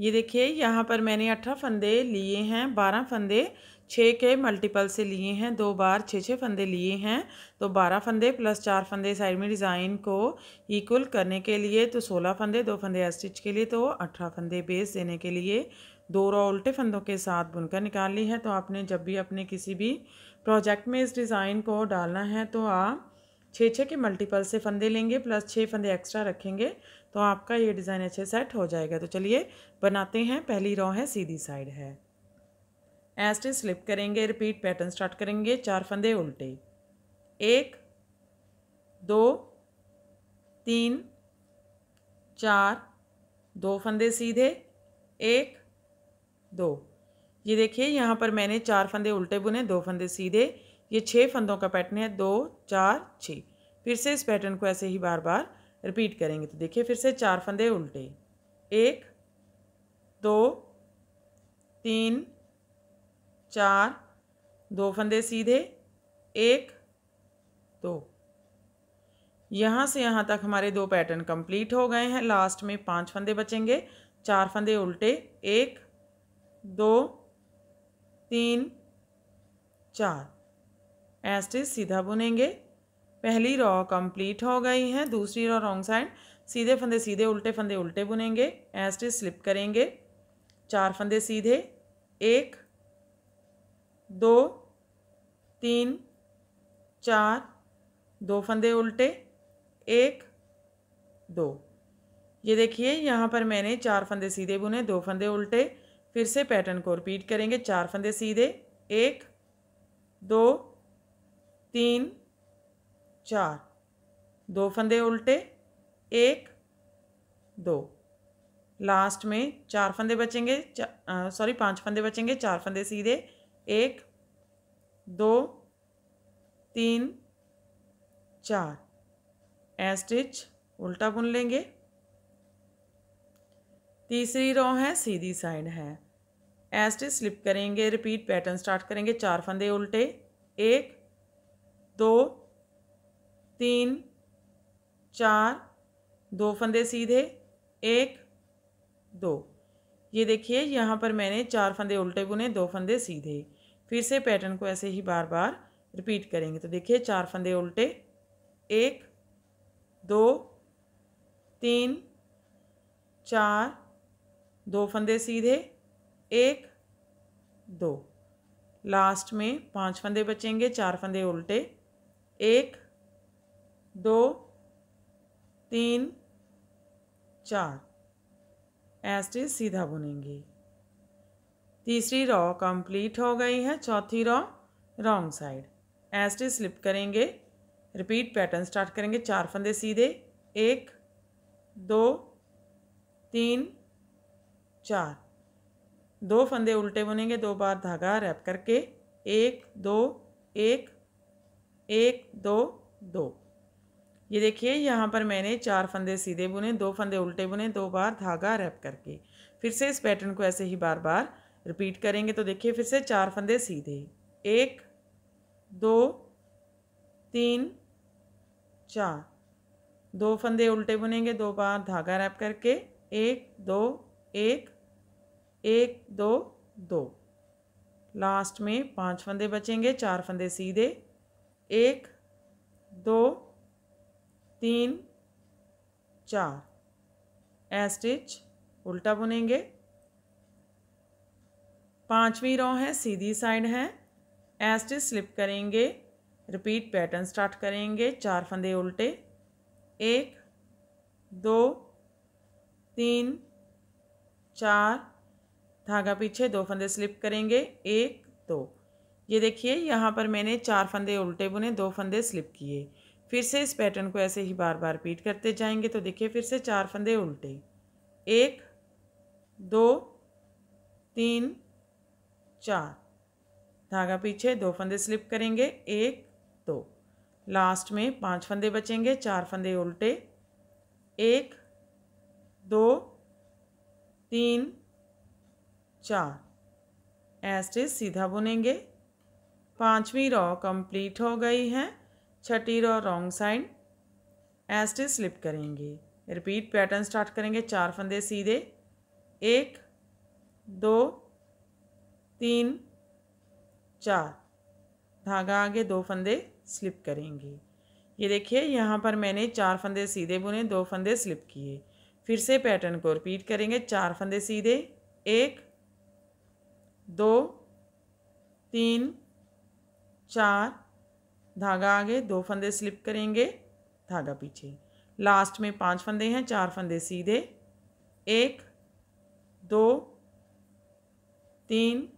ये देखिए यहाँ पर मैंने अठारह फंदे लिए हैं बारह फंदे छः के मल्टीपल से लिए हैं दो बार छः छः फंदे लिए हैं तो बारह फंदे प्लस चार फंदे साइड में डिज़ाइन को इक्वल करने के लिए तो सोलह फंदे दो फंदे स्टिच के लिए तो अठारह फंदे बेस देने के लिए दो रो उल्टे फंदों के साथ बुनकर निकाल ली है तो आपने जब भी अपने किसी भी प्रोजेक्ट में इस डिज़ाइन को डालना है तो आप छः छः के मल्टीपल से फंदे लेंगे प्लस छः फंदे एक्स्ट्रा रखेंगे तो आपका ये डिज़ाइन अच्छे सेट हो जाएगा तो चलिए बनाते हैं पहली रॉ है सीधी साइड है एस्ट स्लिप करेंगे रिपीट पैटर्न स्टार्ट करेंगे चार फंदे उल्टे एक दो तीन चार दो फंदे सीधे एक दो ये देखिए यहाँ पर मैंने चार फंदे उल्टे बुने दो फंदे सीधे ये छः फंदों का पैटर्न है दो चार छः फिर से इस पैटर्न को ऐसे ही बार बार रिपीट करेंगे तो देखिए फिर से चार फंदे उल्टे एक दो तीन चार दो फंदे सीधे एक दो यहाँ से यहाँ तक हमारे दो पैटर्न कंप्लीट हो गए हैं लास्ट में पांच फंदे बचेंगे चार फंदे उल्टे एक दो तीन चार एस्टिस सीधा बुनेंगे पहली रॉ कंप्लीट हो गई है दूसरी रॉ रॉन्ग साइड सीधे फंदे सीधे उल्टे फंदे उल्टे बुनेंगे एस्ट्री स्लिप करेंगे चार फंदे सीधे एक दो तीन चार दो फंदे उल्टे एक दो ये देखिए यहाँ पर मैंने चार फंदे सीधे बुने दो फंदे उल्टे फिर से पैटर्न को रिपीट करेंगे चार फंदे सीधे एक दो तीन चार दो फंदे उल्टे एक दो लास्ट में चार फंदे बचेंगे सॉरी पांच फंदे बचेंगे चार फंदे सीधे एक दो तीन चार ए स्टिच उल्टा बुन लेंगे तीसरी रो है सीधी साइड है ए स्टिच स्लिप करेंगे रिपीट पैटर्न स्टार्ट करेंगे चार फंदे उल्टे एक दो तीन चार दो फंदे सीधे एक दो ये देखिए यहाँ पर मैंने चार फंदे उल्टे बुने दो फंदे सीधे फिर से पैटर्न को ऐसे ही बार बार रिपीट करेंगे तो देखिए चार फंदे उल्टे एक दो तीन चार दो फंदे सीधे एक दो लास्ट में पांच फंदे बचेंगे चार फंदे उल्टे एक दो तीन चार ऐसे सीधा बुनेंगे तीसरी रॉ कंप्लीट हो गई है चौथी रॉ रॉन्ग साइड ऐसे स्लिप करेंगे रिपीट पैटर्न स्टार्ट करेंगे चार फंदे सीधे एक दो तीन चार दो फंदे उल्टे बुनेंगे दो बार धागा रैप करके एक दो एक एक दो दो ये देखिए यहाँ पर मैंने चार फंदे सीधे बुने दो फंदे उल्टे बुने दो बार धागा रैप करके फिर से इस पैटर्न को ऐसे ही बार बार रिपीट करेंगे तो देखिए फिर से चार फंदे सीधे एक दो तीन चार दो फंदे उल्टे बुनेंगे दो बार धागा रैप करके एक दो एक एक दो दो लास्ट में पांच फंदे बचेंगे चार फंदे सीधे एक दो तीन चार ए स्टिच उल्टा बुनेंगे पांचवी रो है सीधी साइड है ए स्टिच स्लिप करेंगे रिपीट पैटर्न स्टार्ट करेंगे चार फंदे उल्टे एक दो तीन चार धागा पीछे दो फंदे स्लिप करेंगे एक दो ये देखिए यहाँ पर मैंने चार फंदे उल्टे बुने दो फंदे स्लिप किए फिर से इस पैटर्न को ऐसे ही बार बार रिपीट करते जाएंगे तो देखिए फिर से चार फंदे उल्टे एक दो तीन चार धागा पीछे दो फंदे स्लिप करेंगे एक दो लास्ट में पांच फंदे बचेंगे चार फंदे उल्टे एक दो तीन चार ऐसे सीधा बुनेंगे पांचवी रॉ कंप्लीट हो गई है छठी और रॉन्ग साइड एस्टे स्लिप करेंगे रिपीट पैटर्न स्टार्ट करेंगे चार फंदे सीधे एक दो तीन चार धागा आगे दो फंदे स्लिप करेंगे ये देखिए यहाँ पर मैंने चार फंदे सीधे बुने दो फंदे स्लिप किए फिर से पैटर्न को रिपीट करेंगे चार फंदे सीधे एक दो तीन चार धागा आगे दो फंदे स्लिप करेंगे धागा पीछे लास्ट में पांच फंदे हैं चार फंदे सीधे एक दो तीन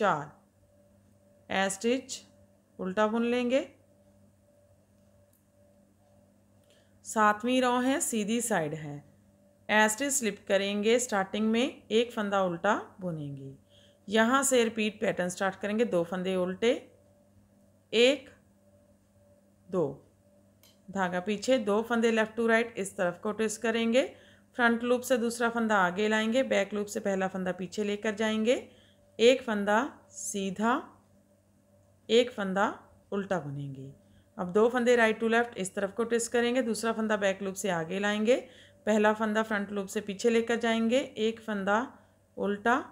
चार ए स्टिच उल्टा बुन लेंगे सातवीं रॉ है सीधी साइड है एस्टिच स्लिप करेंगे स्टार्टिंग में एक फंदा उल्टा बुनेंगे यहाँ से रिपीट पैटर्न स्टार्ट करेंगे दो फंदे उल्टे एक दो धागा पीछे दो फंदे लेफ़्ट टू राइट इस तरफ को ट्विस्ट करेंगे फ्रंट लूप से दूसरा फंदा आगे लाएंगे बैक लूप से पहला फंदा पीछे लेकर जाएंगे एक फंदा सीधा एक फंदा उल्टा बुनेंगे अब दो फंदे राइट टू लेफ्ट इस तरफ को ट्विस्ट करेंगे दूसरा फंदा बैक लूप से आगे लाएंगे पहला फंदा फ्रंट लूप से पीछे लेकर जाएंगे एक फंदा उल्टा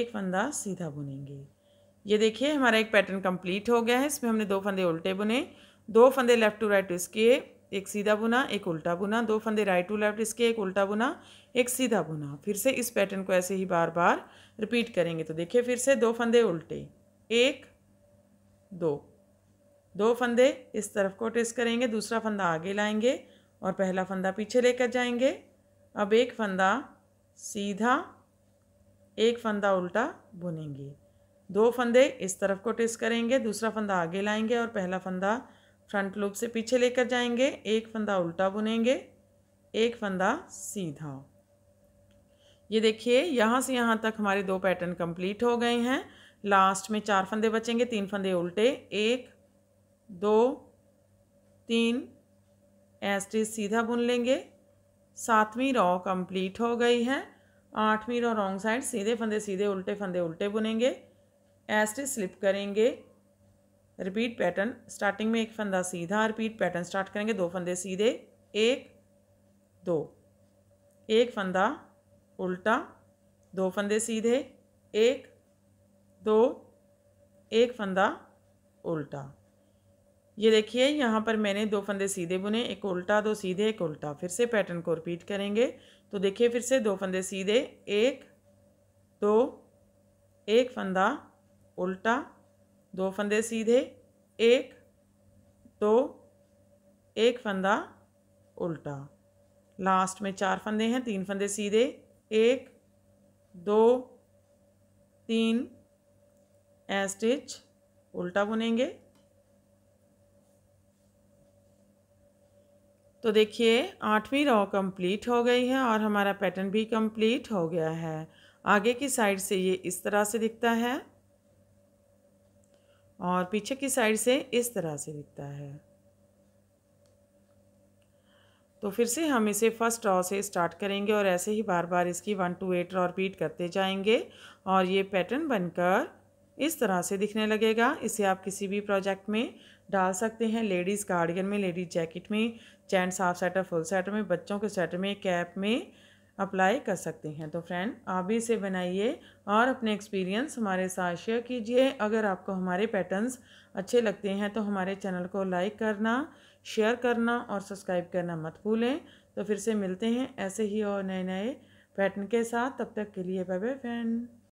एक फंदा सीधा बुनेंगे ये देखिए हमारा एक पैटर्न कंप्लीट हो गया है इसमें हमने दो फंदे उल्टे बुने दो फंदे लेफ़्ट टू राइट ट्विस्ट किए एक सीधा बुना एक उल्टा बुना दो फंदे राइट टू लेफ्ट इसके एक उल्टा बुना एक सीधा बुना फिर से इस पैटर्न को ऐसे ही बार बार रिपीट करेंगे तो देखिए फिर से दो फंदे उल्टे एक दो दो फंदे इस तरफ को ट्विस्ट करेंगे दूसरा फंदा आगे लाएंगे और पहला फंदा पीछे लेकर जाएंगे अब एक फंदा सीधा एक फंदा उल्टा बुनेंगे दो फंदे इस तरफ को टेस्ट करेंगे दूसरा फंदा आगे लाएंगे और पहला फंदा फ्रंट लूप से पीछे लेकर जाएंगे एक फंदा उल्टा बुनेंगे एक फंदा सीधा ये देखिए यहाँ से यहाँ तक हमारे दो पैटर्न कंप्लीट हो गए हैं लास्ट में चार फंदे बचेंगे तीन फंदे उल्टे एक दो तीन एस्टिस सीधा बुन लेंगे सातवीं रॉ कंप्लीट हो गई है आठवीं रॉ रॉन्ग साइड सीधे फंदे सीधे उल्टे फंदे उल्टे बुनेंगे एस्टे स्लिप करेंगे रिपीट पैटर्न स्टार्टिंग में एक फंदा सीधा रिपीट पैटर्न स्टार्ट करेंगे दो फंदे सीधे एक दो एक फंदा उल्टा दो फंदे सीधे एक दो एक फंदा उल्टा ये देखिए यहाँ पर मैंने दो फंदे सीधे बुने एक उल्टा दो सीधे एक उल्टा फिर से पैटर्न को रिपीट करेंगे तो देखिए फिर से दो फंदे सीधे एक दो एक फंदा उल्टा दो फंदे सीधे एक दो एक फंदा उल्टा लास्ट में चार फंदे हैं तीन फंदे सीधे एक दो तीन ए स्टिच उल्टा बुनेंगे तो देखिए आठवीं रॉ कंप्लीट हो गई है और हमारा पैटर्न भी कंप्लीट हो गया है आगे की साइड से ये इस तरह से दिखता है और पीछे की साइड से इस तरह से दिखता है तो फिर से हम इसे फर्स्ट रॉ से स्टार्ट करेंगे और ऐसे ही बार बार इसकी one to eight row repeat करते जाएंगे और ये पैटर्न बनकर इस तरह से दिखने लगेगा इसे आप किसी भी प्रोजेक्ट में डाल सकते हैं लेडीज़ गार्डियन में लेडीज़ जैकेट में gents half sweater full sweater में बच्चों के स्वेटर में कैप में अप्लाई कर सकते हैं तो फ्रेंड आप भी इसे बनाइए और अपने एक्सपीरियंस हमारे साथ शेयर कीजिए अगर आपको हमारे पैटर्न्स अच्छे लगते हैं तो हमारे चैनल को लाइक करना शेयर करना और सब्सक्राइब करना मत भूलें तो फिर से मिलते हैं ऐसे ही और नए नए पैटर्न के साथ तब तक के लिए बाय बाय फ्रेंड